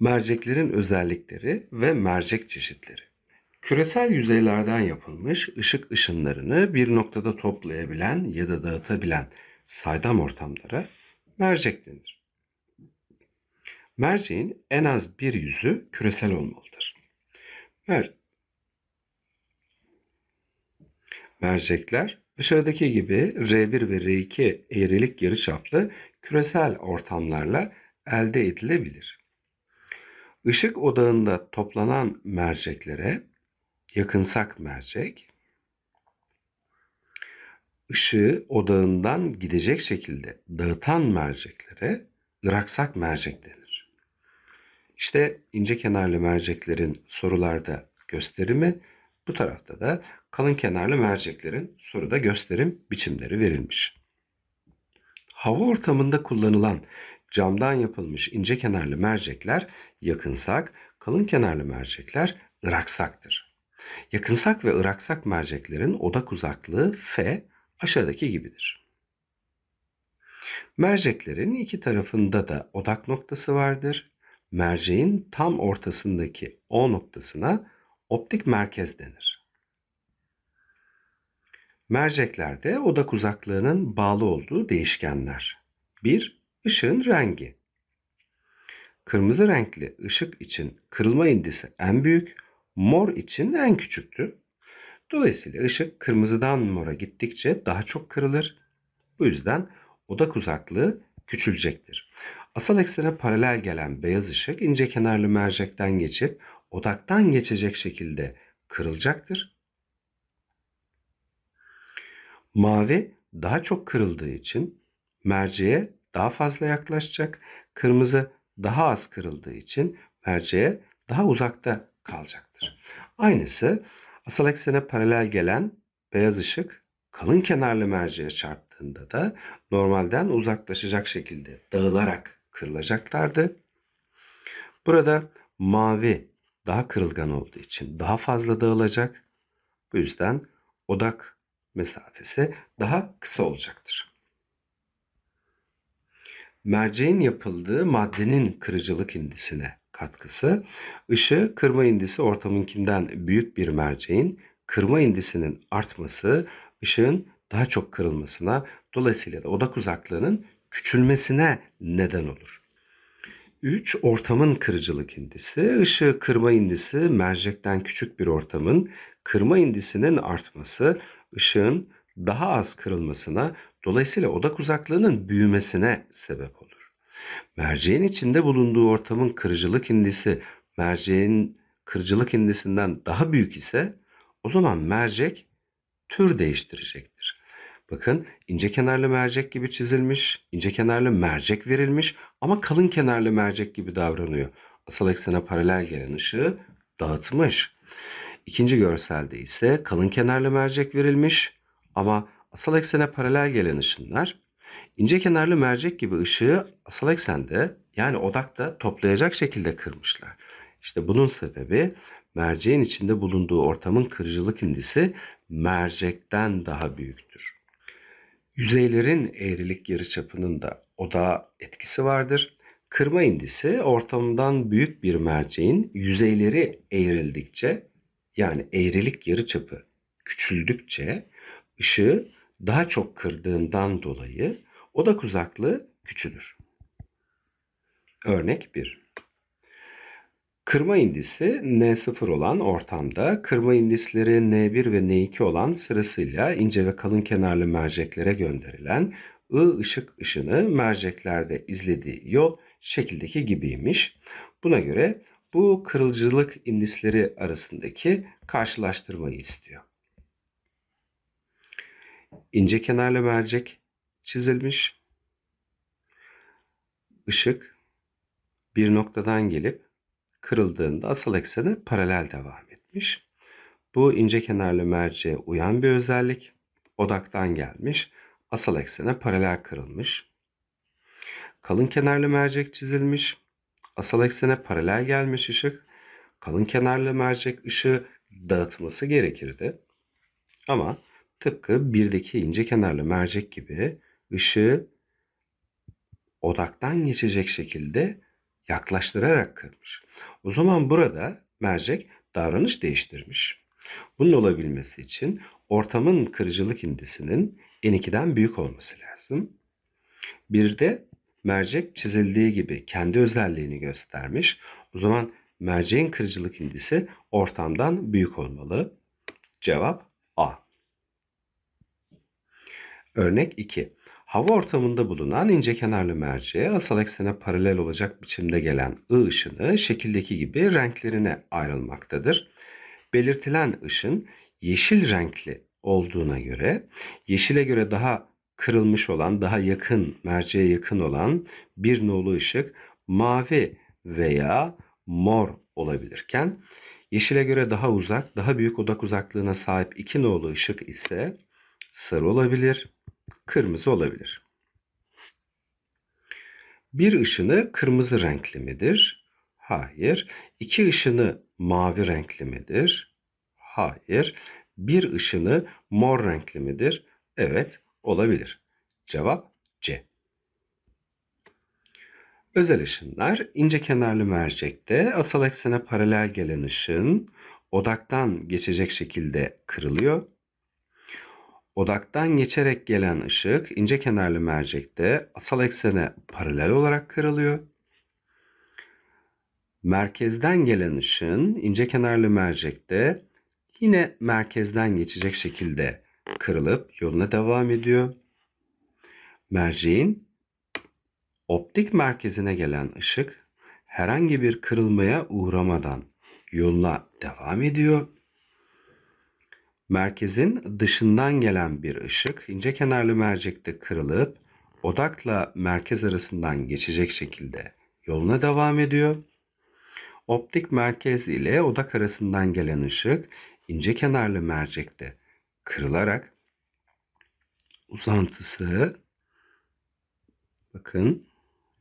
merceklerin özellikleri ve mercek çeşitleri. Küresel yüzeylerden yapılmış ışık ışınlarını bir noktada toplayabilen ya da dağıtabilen saydam ortamlara mercek denir. Merceğin en az bir yüzü küresel olmalıdır. Mer Mercekler aşağıdaki gibi R1 ve R2 eğrilik yarıçaplı küresel ortamlarla elde edilebilir. Işık odağında toplanan merceklere yakınsak mercek ışığı odağından gidecek şekilde dağıtan merceklere ıraksak mercek denir. İşte ince kenarlı merceklerin sorularda gösterimi, bu tarafta da kalın kenarlı merceklerin soruda gösterim biçimleri verilmiş. Hava ortamında kullanılan camdan yapılmış ince kenarlı mercekler yakınsak, kalın kenarlı mercekler ıraksaktır. Yakınsak ve ıraksak merceklerin odak uzaklığı f aşağıdaki gibidir. Merceklerin iki tarafında da odak noktası vardır. Merceğin tam ortasındaki O noktasına optik merkez denir. Merceklerde odak uzaklığının bağlı olduğu değişkenler. 1- ışığın rengi. Kırmızı renkli ışık için kırılma indisi en büyük, mor için en küçüktür. Dolayısıyla ışık kırmızıdan mora gittikçe daha çok kırılır. Bu yüzden odak uzaklığı küçülecektir. Asal eksene paralel gelen beyaz ışık ince kenarlı mercekten geçip odaktan geçecek şekilde kırılacaktır. Mavi daha çok kırıldığı için merceğe daha fazla yaklaşacak. Kırmızı daha az kırıldığı için merceğe daha uzakta kalacaktır. Aynısı asal eksene paralel gelen beyaz ışık kalın kenarlı merceğe çarptığında da normalden uzaklaşacak şekilde dağılarak kırılacaklardı. Burada mavi daha kırılgan olduğu için daha fazla dağılacak. Bu yüzden odak mesafesi daha kısa olacaktır merceğin yapıldığı maddenin kırıcılık indisine katkısı. ışığı kırma indisi ortamınkinden büyük bir merceğin kırma indisinin artması ışığın daha çok kırılmasına dolayısıyla da odak uzaklığının küçülmesine neden olur. 3. Ortamın kırıcılık indisi. ışığı kırma indisi mercekten küçük bir ortamın kırma indisinin artması ışığın daha az kırılmasına Dolayısıyla odak uzaklığının büyümesine sebep olur. Merceğin içinde bulunduğu ortamın kırıcılık indisi merceğin kırıcılık indisinden daha büyük ise o zaman mercek tür değiştirecektir. Bakın ince kenarlı mercek gibi çizilmiş, ince kenarlı mercek verilmiş ama kalın kenarlı mercek gibi davranıyor. Asal eksene paralel gelen ışığı dağıtmış. İkinci görselde ise kalın kenarlı mercek verilmiş ama asal eksene paralel gelen ışınlar ince kenarlı mercek gibi ışığı asal eksende yani odakta toplayacak şekilde kırmışlar. İşte bunun sebebi merceğin içinde bulunduğu ortamın kırıcılık indisi mercekten daha büyüktür. Yüzeylerin eğrilik geriçapının da odağa etkisi vardır. Kırma indisi ortamdan büyük bir merceğin yüzeyleri eğrildikçe yani eğrilik yarıçapı küçüldükçe ışığı daha çok kırdığından dolayı odak uzaklığı küçülür. Örnek 1. Kırma indisi N0 olan ortamda kırma indisleri N1 ve N2 olan sırasıyla ince ve kalın kenarlı merceklere gönderilen I ışık ışını merceklerde izlediği yol şekildeki gibiymiş. Buna göre bu kırılcılık indisleri arasındaki karşılaştırmayı istiyor ince kenarlı mercek çizilmiş. Işık bir noktadan gelip kırıldığında asıl ekseni paralel devam etmiş. Bu ince kenarlı merceğe uyan bir özellik. Odaktan gelmiş, asıl eksene paralel kırılmış. Kalın kenarlı mercek çizilmiş. Asal eksene paralel gelmiş ışık. Kalın kenarlı mercek ışığı dağıtması gerekirdi. Ama Tıpkı birdeki ince kenarlı mercek gibi ışığı odaktan geçecek şekilde yaklaştırarak kırmış. O zaman burada mercek davranış değiştirmiş. Bunun olabilmesi için ortamın kırıcılık indisinin N2'den büyük olması lazım. Bir de mercek çizildiği gibi kendi özelliğini göstermiş. O zaman merceğin kırıcılık indisi ortamdan büyük olmalı. Cevap Örnek 2. Hava ortamında bulunan ince kenarlı merceğe asal eksene paralel olacak biçimde gelen I ışını şekildeki gibi renklerine ayrılmaktadır. Belirtilen ışın yeşil renkli olduğuna göre yeşile göre daha kırılmış olan, daha yakın, merceğe yakın olan bir nolu ışık mavi veya mor olabilirken yeşile göre daha uzak, daha büyük odak uzaklığına sahip iki nolu ışık ise sarı olabilir, kırmızı olabilir. Bir ışını kırmızı renkli midir? Hayır. İki ışını mavi renkli midir? Hayır. Bir ışını mor renkli midir? Evet, olabilir. Cevap C. Özel ışınlar ince kenarlı mercekte asal eksene paralel gelen ışın odaktan geçecek şekilde kırılıyor Odaktan geçerek gelen ışık ince kenarlı mercekte asal eksene paralel olarak kırılıyor. Merkezden gelen ışın ince kenarlı mercekte yine merkezden geçecek şekilde kırılıp yoluna devam ediyor. Merceğin optik merkezine gelen ışık herhangi bir kırılmaya uğramadan yoluna devam ediyor merkezin dışından gelen bir ışık ince kenarlı mercekte kırılıp odakla merkez arasından geçecek şekilde yoluna devam ediyor. Optik merkez ile odak arasından gelen ışık ince kenarlı mercekte kırılarak uzantısı bakın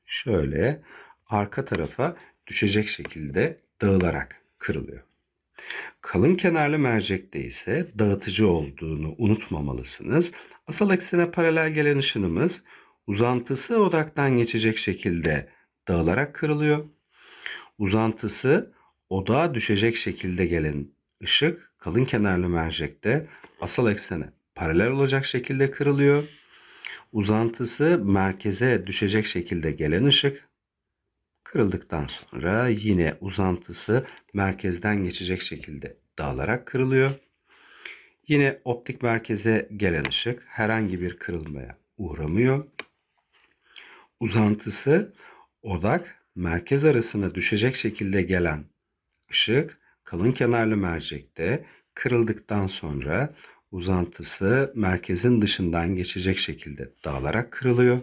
şöyle arka tarafa düşecek şekilde dağılarak kırılıyor. Kalın kenarlı mercekte ise dağıtıcı olduğunu unutmamalısınız. Asal eksene paralel gelen ışınımız uzantısı odaktan geçecek şekilde dağılarak kırılıyor. Uzantısı odağa düşecek şekilde gelen ışık kalın kenarlı mercekte asal eksene paralel olacak şekilde kırılıyor. Uzantısı merkeze düşecek şekilde gelen ışık Kırıldıktan sonra yine uzantısı merkezden geçecek şekilde dağılarak kırılıyor. Yine optik merkeze gelen ışık herhangi bir kırılmaya uğramıyor. Uzantısı odak merkez arasına düşecek şekilde gelen ışık kalın kenarlı mercekte kırıldıktan sonra uzantısı merkezin dışından geçecek şekilde dağılarak kırılıyor.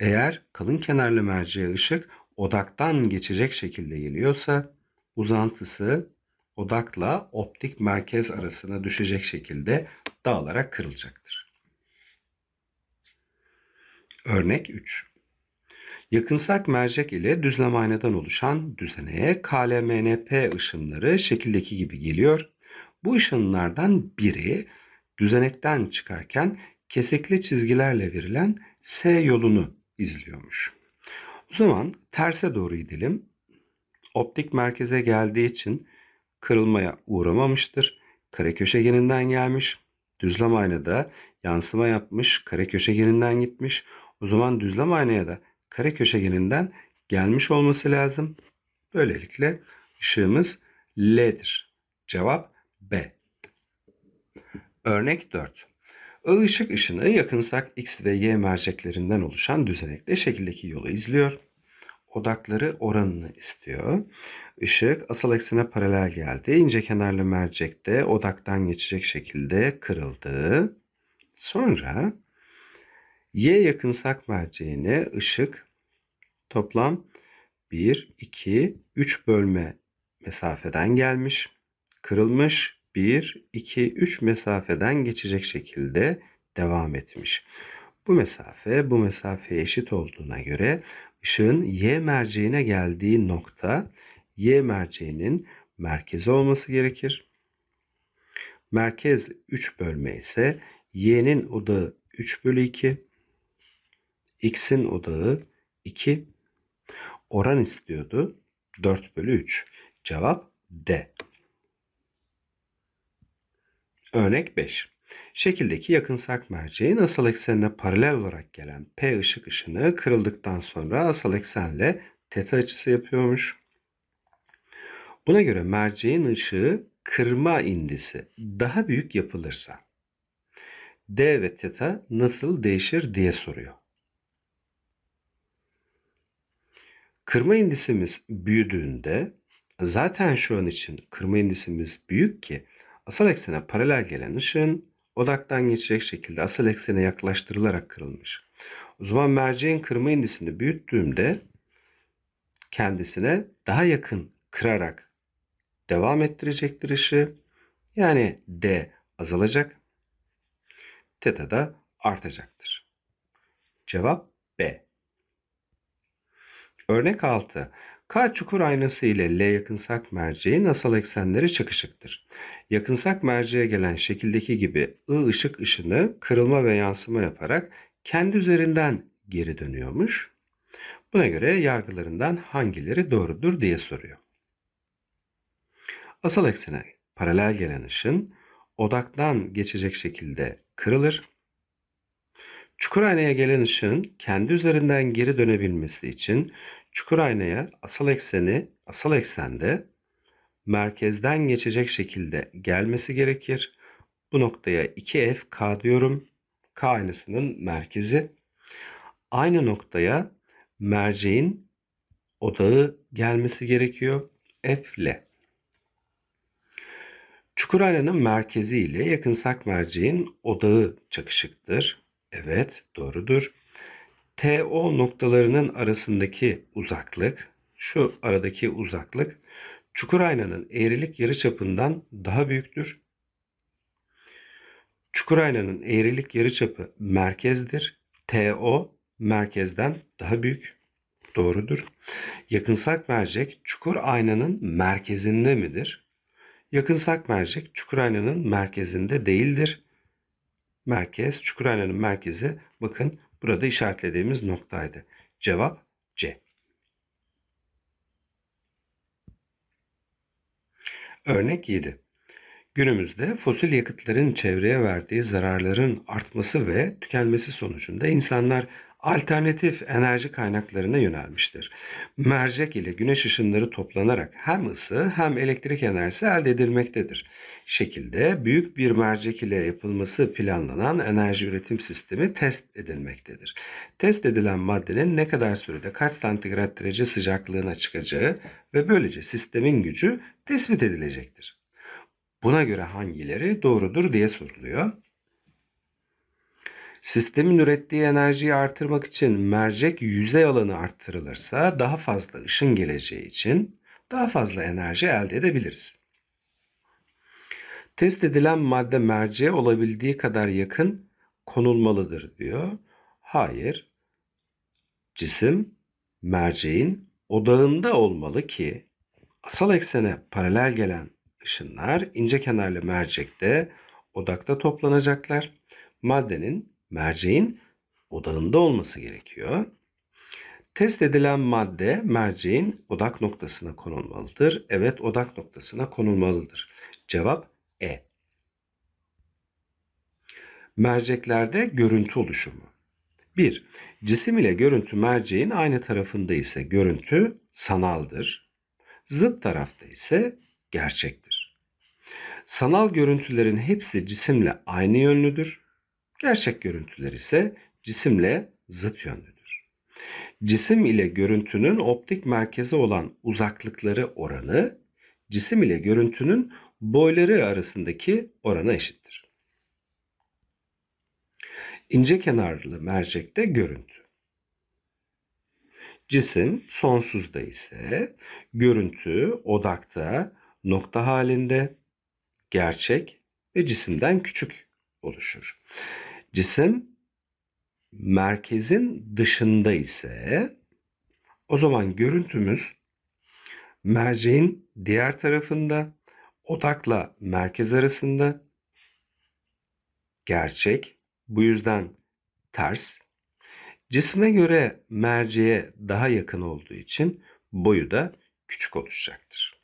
Eğer kalın kenarlı merceğe ışık odaktan geçecek şekilde geliyorsa uzantısı odakla optik merkez arasına düşecek şekilde dağılarak kırılacaktır. Örnek 3. Yakınsak mercek ile düzlem aynadan oluşan düzeneye KLMNP ışınları şekildeki gibi geliyor. Bu ışınlardan biri düzenekten çıkarken kesikli çizgilerle verilen S yolunu izliyormuş. O zaman terse doğru gidelim. Optik merkeze geldiği için kırılmaya uğramamıştır. Kare köşegeninden gelmiş. Düzlem aynada yansıma yapmış. Kare köşegeninden gitmiş. O zaman düzlem aynaya da kare köşegeninden gelmiş olması lazım. Böylelikle ışığımız L'dir. Cevap B. Örnek 4. Işık ışını yakınsak X ve Y merceklerinden oluşan düzenekte şekildeki yolu izliyor. Odakları oranını istiyor. Işık asal eksene paralel geldi. İnce kenarlı mercekte odaktan geçecek şekilde kırıldı. Sonra Y yakınsak merceğine ışık toplam 1, 2, 3 bölme mesafeden gelmiş, kırılmış 1, 2, 3 mesafeden geçecek şekilde devam etmiş. Bu mesafe bu mesafeye eşit olduğuna göre ışığın y merceğine geldiği nokta y merceğinin merkezi olması gerekir. Merkez 3 bölme ise y'nin odağı 3 bölü 2, x'in odağı 2, oran istiyordu 4 bölü 3. Cevap D. Örnek 5. Şekildeki yakınsak merceğin asal eksenine paralel olarak gelen P ışık ışını kırıldıktan sonra asal eksenle teta açısı yapıyormuş. Buna göre merceğin ışığı kırma indisi daha büyük yapılırsa D ve teta nasıl değişir diye soruyor. Kırma indisimiz büyüdüğünde zaten şu an için kırma indisimiz büyük ki Asal eksene paralel gelen ışın odaktan geçecek şekilde asal eksene yaklaştırılarak kırılmış. O zaman merceğin kırma indisini büyüttüğümde kendisine daha yakın kırarak devam ettirecektir ışığı. Yani D azalacak. Teta da artacaktır. Cevap B. Örnek 6. K çukur aynası ile L yakınsak merceği nasal eksenleri çakışıktır. Yakınsak merceğe gelen şekildeki gibi I ışık ışını kırılma ve yansıma yaparak kendi üzerinden geri dönüyormuş. Buna göre yargılarından hangileri doğrudur diye soruyor. Asal eksene paralel gelen ışın odaktan geçecek şekilde kırılır. Çukur aynaya gelen ışın kendi üzerinden geri dönebilmesi için Çukur aynaya asal ekseni asal eksende merkezden geçecek şekilde gelmesi gerekir. Bu noktaya 2F K diyorum. K aynasının merkezi. Aynı noktaya merceğin odağı gelmesi gerekiyor. F ile. Çukur aynanın merkezi ile yakınsak merceğin odağı çakışıktır. Evet doğrudur. TO noktalarının arasındaki uzaklık, şu aradaki uzaklık çukur aynanın eğrilik yarıçapından daha büyüktür. Çukur aynanın eğrilik yarıçapı merkezdir. TO merkezden daha büyük. Doğrudur. Yakınsak mercek çukur aynanın merkezinde midir? Yakınsak mercek çukur aynanın merkezinde değildir. Merkez, çukur aynanın merkezi bakın Burada işaretlediğimiz noktaydı. Cevap C. Örnek 7. Günümüzde fosil yakıtların çevreye verdiği zararların artması ve tükenmesi sonucunda insanlar alternatif enerji kaynaklarına yönelmiştir. Mercek ile güneş ışınları toplanarak hem ısı hem elektrik enerjisi elde edilmektedir. Şekilde büyük bir mercek ile yapılması planlanan enerji üretim sistemi test edilmektedir. Test edilen maddenin ne kadar sürede kaç santigrat derece sıcaklığına çıkacağı ve böylece sistemin gücü tespit edilecektir. Buna göre hangileri doğrudur diye soruluyor. Sistemin ürettiği enerjiyi artırmak için mercek yüzey alanı arttırılırsa daha fazla ışın geleceği için daha fazla enerji elde edebiliriz. Test edilen madde merceğe olabildiği kadar yakın konulmalıdır diyor. Hayır. Cisim merceğin odağında olmalı ki asal eksene paralel gelen ışınlar ince kenarlı mercekte odakta toplanacaklar. Maddenin merceğin odağında olması gerekiyor. Test edilen madde merceğin odak noktasına konulmalıdır. Evet odak noktasına konulmalıdır. Cevap E. Merceklerde görüntü oluşumu. 1. Cisim ile görüntü merceğin aynı tarafında ise görüntü sanaldır. Zıt tarafta ise gerçektir. Sanal görüntülerin hepsi cisimle aynı yönlüdür. Gerçek görüntüler ise cisimle zıt yönlüdür. Cisim ile görüntünün optik merkeze olan uzaklıkları oranı, cisim ile görüntünün boyları arasındaki orana eşittir. İnce kenarlı mercekte görüntü. Cisim sonsuzda ise görüntü odakta nokta halinde gerçek ve cisimden küçük oluşur. Cisim merkezin dışında ise o zaman görüntümüz merceğin diğer tarafında odakla merkez arasında gerçek bu yüzden ters cisme göre merceğe daha yakın olduğu için boyu da küçük oluşacaktır.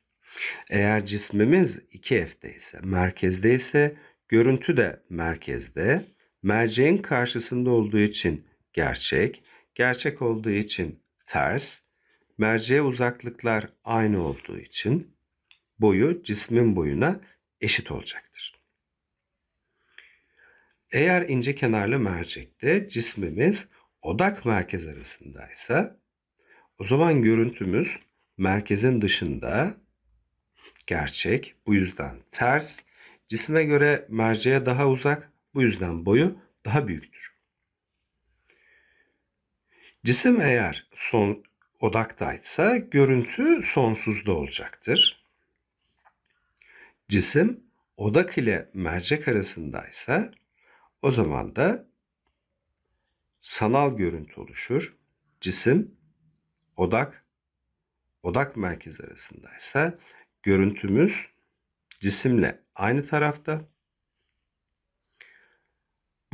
Eğer cismimiz 2F'de ise merkezde ise görüntü de merkezde merceğin karşısında olduğu için gerçek, gerçek olduğu için ters, merceğe uzaklıklar aynı olduğu için boyu cismin boyuna eşit olacaktır. Eğer ince kenarlı mercekte cismimiz odak merkez arasındaysa o zaman görüntümüz merkezin dışında gerçek bu yüzden ters cisme göre merceğe daha uzak bu yüzden boyu daha büyüktür. Cisim eğer son odaktaysa görüntü sonsuzda olacaktır. Cisim odak ile mercek arasındaysa o zaman da sanal görüntü oluşur. Cisim odak odak merkez arasındaysa görüntümüz cisimle aynı tarafta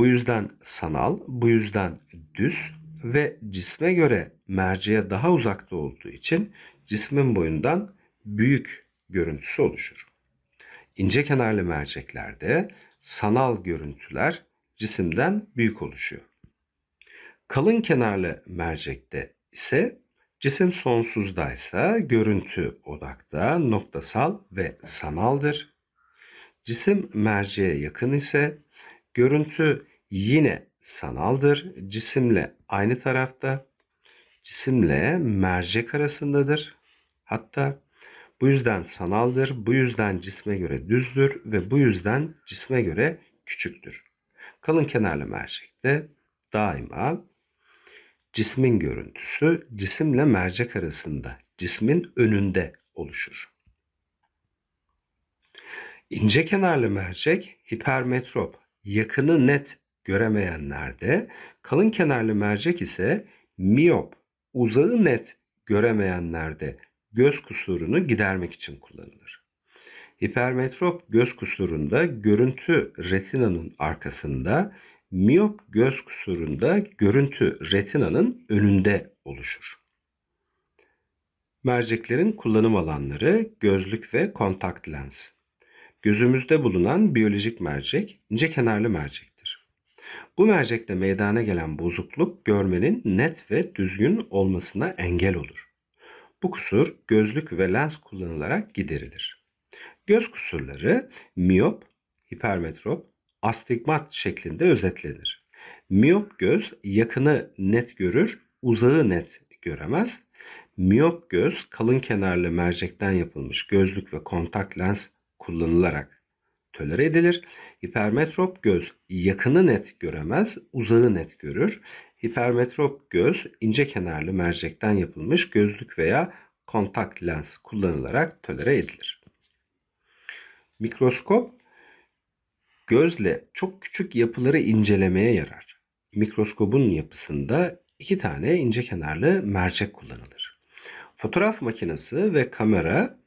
bu yüzden sanal, bu yüzden düz ve cisme göre merceğe daha uzakta olduğu için cismin boyundan büyük görüntüsü oluşur. İnce kenarlı merceklerde sanal görüntüler cisimden büyük oluşuyor. Kalın kenarlı mercekte ise cisim sonsuzdaysa görüntü odakta noktasal ve sanaldır. Cisim merceğe yakın ise görüntü yine sanaldır. Cisimle aynı tarafta, cisimle mercek arasındadır. Hatta bu yüzden sanaldır, bu yüzden cisme göre düzdür ve bu yüzden cisme göre küçüktür. Kalın kenarlı mercekte daima cismin görüntüsü cisimle mercek arasında, cismin önünde oluşur. İnce kenarlı mercek hipermetrop, yakını net göremeyenlerde, kalın kenarlı mercek ise miyop, uzağı net göremeyenlerde göz kusurunu gidermek için kullanılır. Hipermetrop göz kusurunda görüntü retinanın arkasında, miyop göz kusurunda görüntü retinanın önünde oluşur. Merceklerin kullanım alanları gözlük ve kontakt lens. Gözümüzde bulunan biyolojik mercek, ince kenarlı mercek. Bu mercekte meydana gelen bozukluk görmenin net ve düzgün olmasına engel olur. Bu kusur gözlük ve lens kullanılarak giderilir. Göz kusurları miyop, hipermetrop, astigmat şeklinde özetlenir. Miyop göz yakını net görür, uzağı net göremez. Miyop göz kalın kenarlı mercekten yapılmış gözlük ve kontak lens kullanılarak tölere edilir. Hipermetrop göz yakını net göremez, uzağı net görür. Hipermetrop göz ince kenarlı mercekten yapılmış gözlük veya kontak lens kullanılarak tölere edilir. Mikroskop gözle çok küçük yapıları incelemeye yarar. Mikroskobun yapısında iki tane ince kenarlı mercek kullanılır. Fotoğraf makinesi ve kamera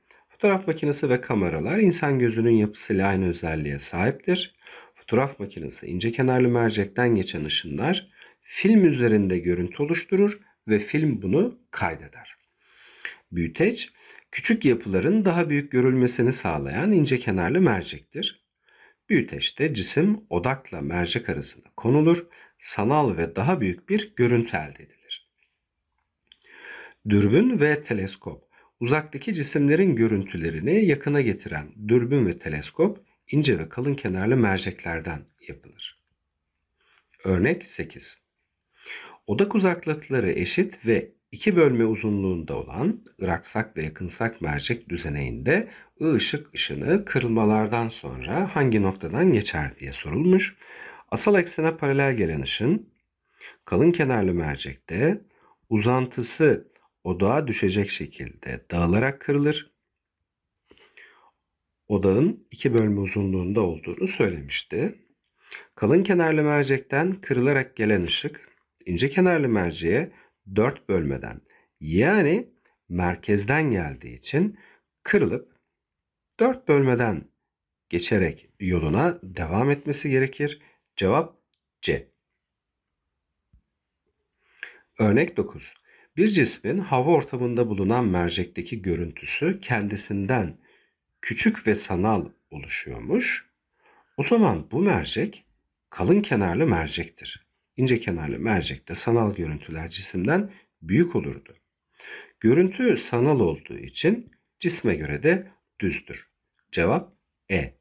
Fotoğraf makinesi ve kameralar insan gözünün yapısıyla aynı özelliğe sahiptir. Fotoğraf makinesi ince kenarlı mercekten geçen ışınlar film üzerinde görüntü oluşturur ve film bunu kaydeder. Büyüteç, küçük yapıların daha büyük görülmesini sağlayan ince kenarlı mercektir. Büyüteçte cisim odakla mercek arasında konulur, sanal ve daha büyük bir görüntü elde edilir. Dürbün ve teleskop Uzaktaki cisimlerin görüntülerini yakına getiren dürbün ve teleskop ince ve kalın kenarlı merceklerden yapılır. Örnek 8. Odak uzaklıkları eşit ve iki bölme uzunluğunda olan ıraksak ve yakınsak mercek düzeneğinde I ışık ışını kırılmalardan sonra hangi noktadan geçer diye sorulmuş. Asal eksene paralel gelen ışın kalın kenarlı mercekte uzantısı odağa düşecek şekilde dağılarak kırılır. Odağın iki bölme uzunluğunda olduğunu söylemişti. Kalın kenarlı mercekten kırılarak gelen ışık ince kenarlı merceğe dört bölmeden yani merkezden geldiği için kırılıp dört bölmeden geçerek yoluna devam etmesi gerekir. Cevap C. Örnek 9. Bir cismin hava ortamında bulunan mercekteki görüntüsü kendisinden küçük ve sanal oluşuyormuş. O zaman bu mercek kalın kenarlı mercektir. İnce kenarlı mercekte sanal görüntüler cisimden büyük olurdu. Görüntü sanal olduğu için cisme göre de düzdür. Cevap E.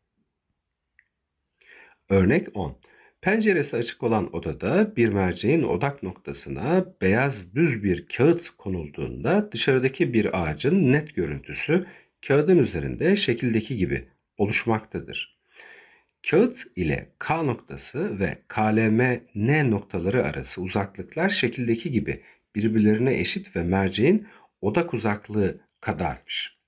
Örnek 10. Penceresi açık olan odada bir merceğin odak noktasına beyaz düz bir kağıt konulduğunda dışarıdaki bir ağacın net görüntüsü kağıdın üzerinde şekildeki gibi oluşmaktadır. Kağıt ile K noktası ve KLM-N noktaları arası uzaklıklar şekildeki gibi birbirlerine eşit ve merceğin odak uzaklığı kadarmış.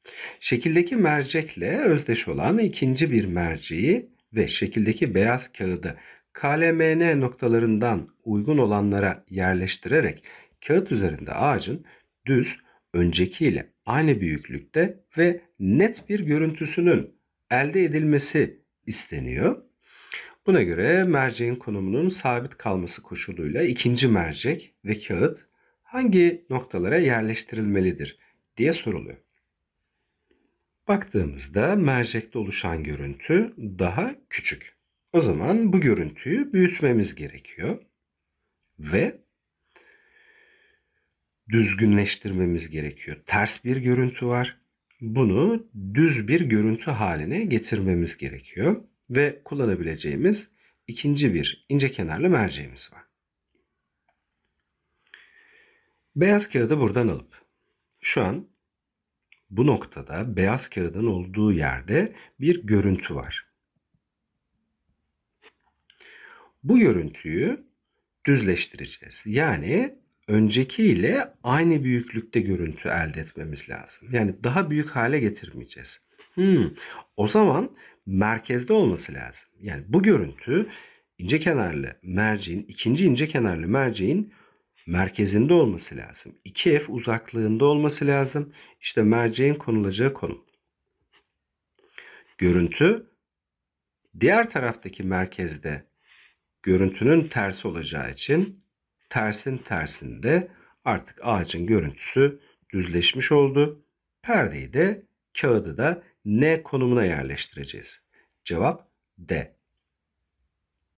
Şekildeki mercekle özdeş olan ikinci bir merceği ve şekildeki beyaz kağıdı KLMN noktalarından uygun olanlara yerleştirerek kağıt üzerinde ağacın düz, öncekiyle aynı büyüklükte ve net bir görüntüsünün elde edilmesi isteniyor. Buna göre merceğin konumunun sabit kalması koşuluyla ikinci mercek ve kağıt hangi noktalara yerleştirilmelidir diye soruluyor. Baktığımızda mercekte oluşan görüntü daha küçük. O zaman bu görüntüyü büyütmemiz gerekiyor ve düzgünleştirmemiz gerekiyor. Ters bir görüntü var. Bunu düz bir görüntü haline getirmemiz gerekiyor ve kullanabileceğimiz ikinci bir ince kenarlı merceğimiz var. Beyaz kağıdı buradan alıp şu an bu noktada beyaz kağıdın olduğu yerde bir görüntü var. bu görüntüyü düzleştireceğiz. Yani önceki ile aynı büyüklükte görüntü elde etmemiz lazım. Yani daha büyük hale getirmeyeceğiz. Hmm, o zaman merkezde olması lazım. Yani bu görüntü ince kenarlı merceğin, ikinci ince kenarlı merceğin merkezinde olması lazım. 2F uzaklığında olması lazım. İşte merceğin konulacağı konum. Görüntü diğer taraftaki merkezde görüntünün tersi olacağı için tersin tersinde artık ağacın görüntüsü düzleşmiş oldu. Perdeyi de kağıdı da N konumuna yerleştireceğiz. Cevap D.